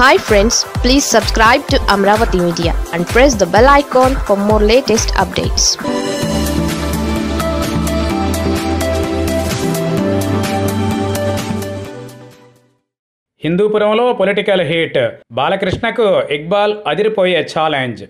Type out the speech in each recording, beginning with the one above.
hi friends please subscribe to Amaravati media and press the bell icon for more latest updates హిందూపురంలో political heat బాలకృష్ణకు ఇక్బాల్ అదిరిపోయే challenge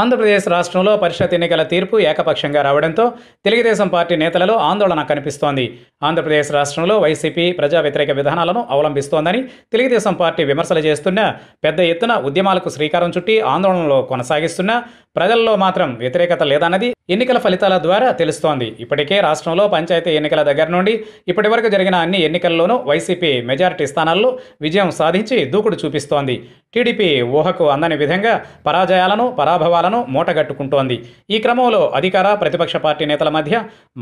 Andhra Pradesh రాష్ట్రంలో పరిషత్ ఎన్నికల తీర్పు ఏకపక్షంగా రావడంతో తెలుగుదేశం పార్టీ నేతలలో ఆందోళన కనిపిస్తోంది ఆంధ్రప్రదేశ్ రాష్ట్రంలో వైసీపీ ప్రజా వ్యతిరేక విధానాలను అవలంబిస్తోందని తెలుగుదేశం పార్టీ విమర్శలు చేస్తున్న పెద్ద ఎత్తున ఉద్యమాలకు శ్రీకారం చుట్టి ఆందోళనలో కొనసాగిస్తున్న ప్రజల్లో మాత్రం వ్యతిరేకత లేదన్నది ఎన్నికల ఫలితాల ద్వారా తెలుస్తోంది ఇప్పటికే రాష్ట్రంలో పంచాయతీ ఎన్నికల దగ్గర నుండి ఇప్పటివరకు జరిగిన అన్ని ఎన్నికల్లోనూ వైసీపీ మెజారిటీ స్థానాల్లో విజయం సాధించి దూకుడు చూపిస్తోంది టీడీపీ ఊహకు అందని విధంగా పరాజయాలను పరాభవాలను మూటగట్టుకుంటోంది ఈ క్రమంలో అధికార ప్రతిపక్ష పార్టీ నేతల మధ్య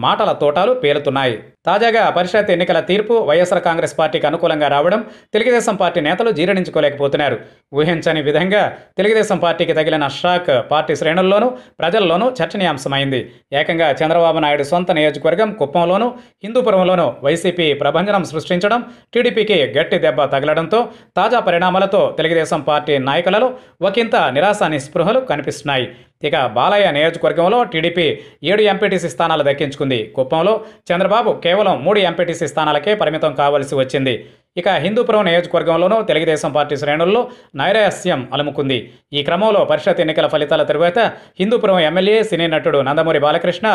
మాటల తోటాలు పేలుతున్నాయి తాజాగా పరిషత్ ఎన్నికల తీర్పు వైఎస్ఆర్ కాంగ్రెస్ పార్టీకి అనుకూలంగా రావడం తెలుగుదేశం పార్టీ నేతలు జీర్ణించుకోలేకపోతున్నారు ఊహించని విధంగా తెలుగుదేశం పార్టీకి తగిలిన షాక్ పార్టీ శ్రేణుల్లోనూ ప్రజల్లోనూ చర్చనీయాంశమైంది ఏకంగా చంద్రబాబు నాయుడు సొంత నియోజకవర్గం కుప్పంలోనూ హిందూపురంలోనూ వైసీపీ ప్రభంజనం సృష్టించడం టీడీపీకి గట్టి దెబ్బ తగలడంతో తాజా పరిణామాలతో తెలుగుదేశం పార్టీ నాయకులలో ఒకంత నిరాశాని నిస్పృహలు కనిపిస్తున్నాయి ఇక బాలయ్య నియోజకవర్గంలో టీడీపీ ఏడు ఎంపీటీసీ స్థానాలు దక్కించుకుంది కుప్పంలో చంద్రబాబు కేవలం మూడు ఎంపీటీసీ స్థానాలకే పరిమితం కావలసి వచ్చింది ఇక హిందూపురం నియోజకవర్గంలోనూ తెలుగుదేశం పార్టీ శ్రేణుల్లో నైరాస్యం అలుముకుంది ఈ క్రమంలో పరిషత్ ఎన్నికల ఫలితాల తరువాత హిందూపురం ఎమ్మెల్యే సినీ నటుడు నందమూరి బాలకృష్ణ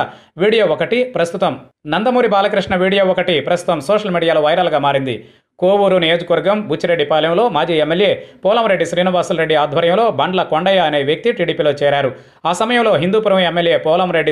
వీడియో ఒకటి ప్రస్తుతం నందమూరి బాలకృష్ణ వీడియో ఒకటి ప్రస్తుతం సోషల్ మీడియాలో వైరల్గా మారింది కోవూరు నియోజకవర్గం బుచ్చిరెడ్డిపాలెంలో మాజీ ఎమ్మెల్యే పోలంరెడ్డి రెడ్డి ఆధ్వర్యంలో బండ్ల కొండయ్య అనే వ్యక్తి టీడీపీలో చేరారు ఆ సమయంలో హిందూపురం ఎమ్మెల్యే పోలంరెడ్డి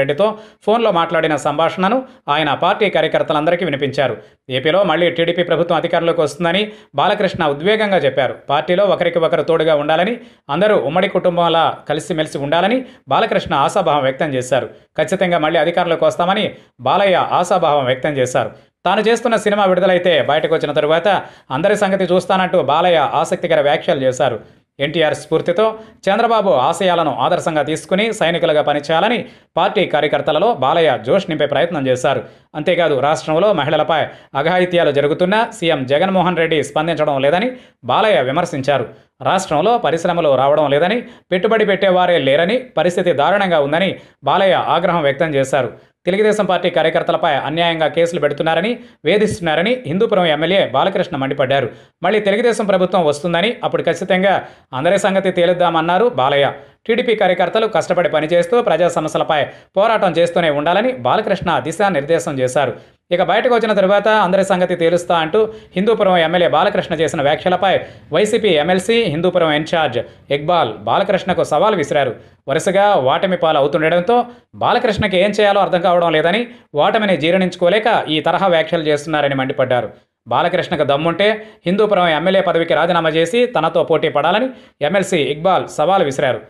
రెడ్డితో ఫోన్లో మాట్లాడిన సంభాషణను ఆయన పార్టీ కార్యకర్తలందరికీ వినిపించారు ఏపీలో మళ్లీ టీడీపీ ప్రభుత్వం అధికారంలోకి వస్తుందని బాలకృష్ణ ఉద్వేగంగా చెప్పారు పార్టీలో ఒకరికి ఒకరు తోడుగా ఉండాలని అందరూ ఉమ్మడి కుటుంబంలా కలిసిమెలిసి ఉండాలని బాలకృష్ణ ఆశాభావం వ్యక్తం చేశారు ఖచ్చితంగా మళ్లీ అధికారంలోకి వస్తామని బాలయ్య ఆశాభావం వ్యక్తం చేశారు తాను చేస్తున్న సినిమా విడుదలైతే బయటకు వచ్చిన తరువాత అందరి సంగతి చూస్తానంటూ బాలయ్య ఆసక్తికర వ్యాఖ్యలు చేశారు ఎన్టీఆర్ స్ఫూర్తితో చంద్రబాబు ఆశయాలను ఆదర్శంగా తీసుకుని సైనికులుగా పనిచేయాలని పార్టీ కార్యకర్తలలో బాలయ్య జోష్ నింపే ప్రయత్నం చేశారు అంతేకాదు రాష్ట్రంలో మహిళలపై అఘాయిత్యాలు జరుగుతున్నా సీఎం జగన్మోహన్ రెడ్డి స్పందించడం లేదని బాలయ్య విమర్శించారు రాష్ట్రంలో పరిశ్రమలు రావడం లేదని పెట్టుబడి పెట్టేవారే లేరని పరిస్థితి దారుణంగా ఉందని బాలయ్య ఆగ్రహం వ్యక్తం చేశారు తెలుగుదేశం పార్టీ కార్యకర్తలపై అన్యాయంగా కేసులు పెడుతున్నారని వేధిస్తున్నారని హిందూపురం ఎమ్మెల్యే బాలకృష్ణ మండిపడ్డారు మళ్ళీ తెలుగుదేశం ప్రభుత్వం వస్తుందని అప్పుడు ఖచ్చితంగా అందరి సంగతి తేలిద్దామన్నారు బాలయ్య టీడీపీ కార్యకర్తలు కష్టపడి పనిచేస్తూ ప్రజా సమస్యలపై పోరాటం చేస్తూనే ఉండాలని బాలకృష్ణ దిశానిర్దేశం చేశారు ఇక బయటకు వచ్చిన తరువాత అందరి సంగతి తేలుస్తా అంటూ హిందూపురం ఎమ్మెల్యే బాలకృష్ణ చేసిన వ్యాఖ్యలపై YCP MLC Hindupuram in charge Iqbal బాలకృష్ణకు సవాల్ విసిరారు వరుసగా వాటమి పాలు అవుతుండడంతో బాలకృష్ణకి ఏం చేయాలో అర్థం కావడం లేదని వాటమిని జీర్ణించుకోలేక ఈ తరహా వ్యాఖ్యలు చేస్తున్నారని మండిపడ్డారు బాలకృష్ణకు దమ్ముంటే హిందూపురం ఎమ్మెల్యే పదవికి రాజీనామా చేసి తనతో పోటీ పడాలని ఎమ్మెల్సీ ఇక్బాల్ సవాల్ విసిరారు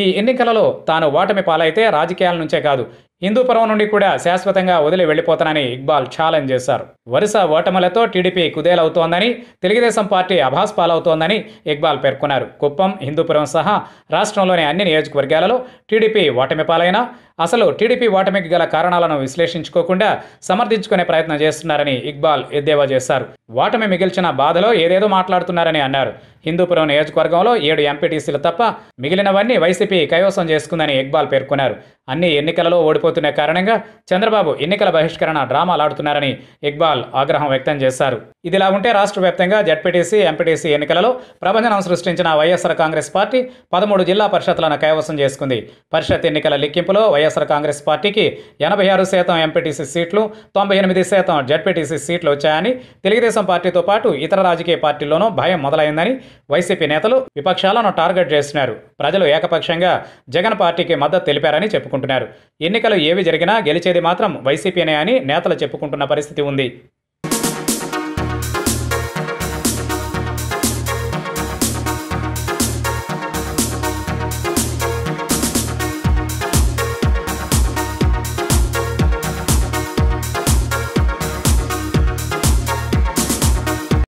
ఈ ఎన్నికలలో తాను ఓటమి పాలైతే రాజకీయాల నుంచే కాదు హిందూపురం నుండి కూడా శాశ్వతంగా వదిలి వెళ్లిపోతానని ఇక్బాల్ ఛాలెంజ్ చేశారు వరుస ఓటములతో టీడీపీ కుదేలవుతోందని తెలుగుదేశం పార్టీ అభాస్ పాలవుతోందని ఇక్బాల్ పేర్కొన్నారు కుప్పం హిందూపురం సహా రాష్ట్రంలోని అన్ని నియోజకవర్గాలలో టీడీపీ ఓటమి పాలైనా అసలు టీడీపీ ఓటమికి గల కారణాలను విశ్లేషించుకోకుండా సమర్థించుకునే ప్రయత్నం చేస్తున్నారని ఇక్బాల్ ఎద్దేవా చేశారు ఓటమి మిగిల్చిన బాధలో ఏదేదో మాట్లాడుతున్నారని అన్నారు హిందూపురం నియోజకవర్గంలో ఏడు ఎంపీటీసీలు తప్ప మిగిలినవన్నీ వైసీపీ కైవసం చేసుకుందని ఇక్బాల్ పేర్కొన్నారు అన్ని ఎన్నికలలో ఓడిపోతున్న కారణంగా చంద్రబాబు ఎన్నికల బహిష్కరణ డ్రామాలాడుతున్నారని ఇక్బాల్ ఆగ్రహం వ్యక్తం చేశారు ఇదిలా ఉంటే రాష్ట్ర వ్యాప్తంగా జడ్పీటీసీ ఎంపీటీసీ ఎన్నికలలో ప్రభంజనం సృష్టించిన వైఎస్ఆర్ కాంగ్రెస్ పార్టీ పదమూడు జిల్లా పరిషత్లను కైవసం చేసుకుంది పరిషత్ ఎన్నికల లెక్కింపులో వైఎస్ఆర్ కాంగ్రెస్ పార్టీకి ఎనభై ఆరు శాతం ఎంపీటీసీ సీట్లు తొంభై ఎనిమిది శాతం జడ్పీటీసీ సీట్లు వచ్చాయని తెలుగుదేశం పార్టీతో పాటు ఇతర రాజకీయ పార్టీల్లోనూ భయం మొదలైందని వైసీపీ నేతలు విపక్షాలను టార్గెట్ చేస్తున్నారు ప్రజలు ఏకపక్షంగా జగన్ పార్టీకి మద్దతు తెలిపారని చెప్పుకుంటున్నారు ఎన్నికలు ఏవి జరిగినా గెలిచేది మాత్రం వైసీపీనే అని నేతలు చెప్పుకుంటున్న పరిస్థితి ఉంది